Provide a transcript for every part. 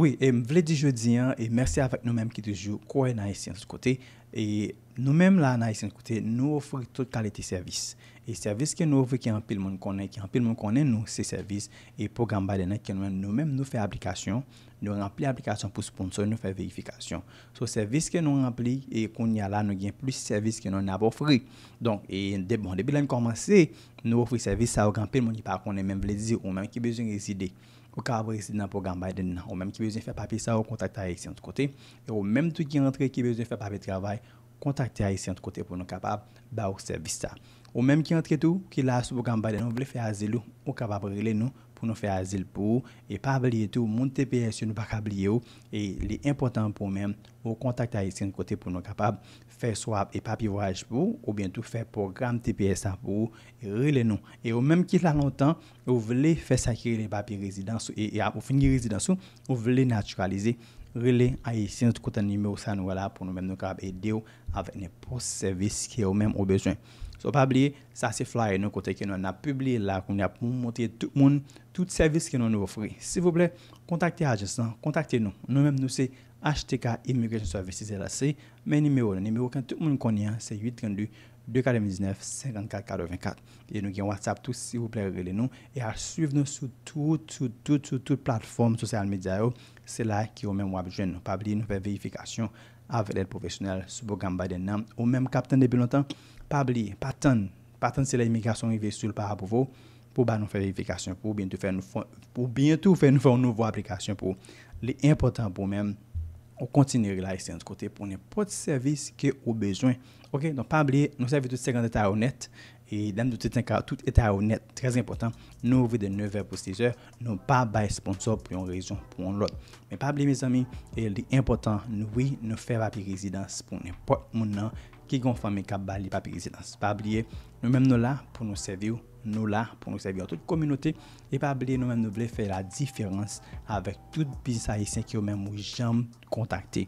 Ouye, m vle di jodi an, e mersi avak nou menm ki di jou, kwen ay si an sou kote. E nou menm la nan isen kote nou ofori tout kalite servis E servis ke nou ofori ki anpil moun konen Ki anpil moun konen nou se servis E program ba dene ke nou menm nou fe aplikasyon Nou anpli aplikasyon pou sponsor nou fe verifikasyon So servis ke nou anpli E kon ya la nou gen plus servis ke nou nan ap ofori Donk e debon debi lan komanse Nou ofori servis sa ou anpil moun Ki pa konen menm vlezi ou menm ki bejoun reside Ou ka avre reside nan program ba dene Ou menm ki bejoun fe papi sa ou kontakta a isen kote e Ou menm tou ki rentre ki bejoun fe papi travay kontakte a isi ant kote pou nou kapab ba ou servisa. Ou menm ki ant ke tou ki la sou program baden nou vle fe a zilou ou kapab rele nou pou nou fe azil pou ou, e pa ablie tou moun TPS yonou pa kablie ou, e li important pou mèm, ou kontakte a yisken kote pou nou kapab, fe swap e papivoraj pou ou, ou bientou fe program TPS a pou ou, e rile nou, e ou mèm ki la lontan, ou vile fe sakiri le papi rezidansou, e, e ap ou fingi rezidansou, ou vile naturalize, rile a yisken kote nime ou sa nou wala, pou nou mèm nou kapab, e deyo avè ne pos servis ki ou mèm ou beswen. Sou pa ablie, sa se flaye nou kote ki nou an ap publie la, koun ap moun mwote tout tout service que nous offrons. S'il vous plaît, contactez l'agence, contactez-nous. Nous-mêmes, nous, c'est HTK Immigration Services LAC. Mais numéro, le numéro que tout le monde connaît, hein, c'est 832 249 5484 Et nous avons WhatsApp, tous. s'il vous plaît, relevez-nous. Et à suivre nous sur toutes, toutes, toutes, toutes, plateformes sociales médias. C'est là qui au même besoin. Pas oublier, nous faire vérification avec l'aide professionnelle sur le programme Biden. Hein. Ou même capitaine depuis longtemps, pas oublier, pas attendre. Pas c'est l'immigration est sur le parapluie. pou ba nou fe verifikasyon pou, ou bientou fe nouvo aplikasyon pou. Li important pou men, ou kontiniri la yse yon s kote, pou nè poti servis ki ou bejwen. Ok, don pa bli, nou servis tout segan de ta ou net, e dam do titen ka, tout eta ou net, tres important, nou ouvi de nou ver pou stijer, nou pa bay sponsor pou yon rezyon, pou yon lot. Men pa bli, mi zami, li important, nou vi nou fe rapi rezidans, pou nè pot moun nan, ki gon fami kap bali papi rezidans. Pa bliye, nou men nou la pou nou seviw, nou la pou nou seviw an tout kominote, e pa bliye nou men nou bliye fe la diferans avek tout bizisa yisye ki yo men mou jom kontakte.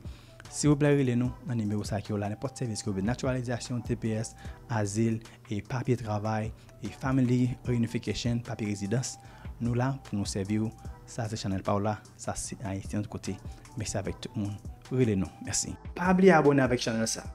Si wou ple rile nou, nan nimerou sa ki yo la, ne pot seviw skoube naturalizasyon, TPS, azil, e papi travay, e family reunifikasyon, papi rezidans, nou la pou nou seviw, sa se chanel pa wala, sa se a yisye an tout kote. Meksye avek tout moun, rile nou, mersi. Pa bliye abone avek chanel sa.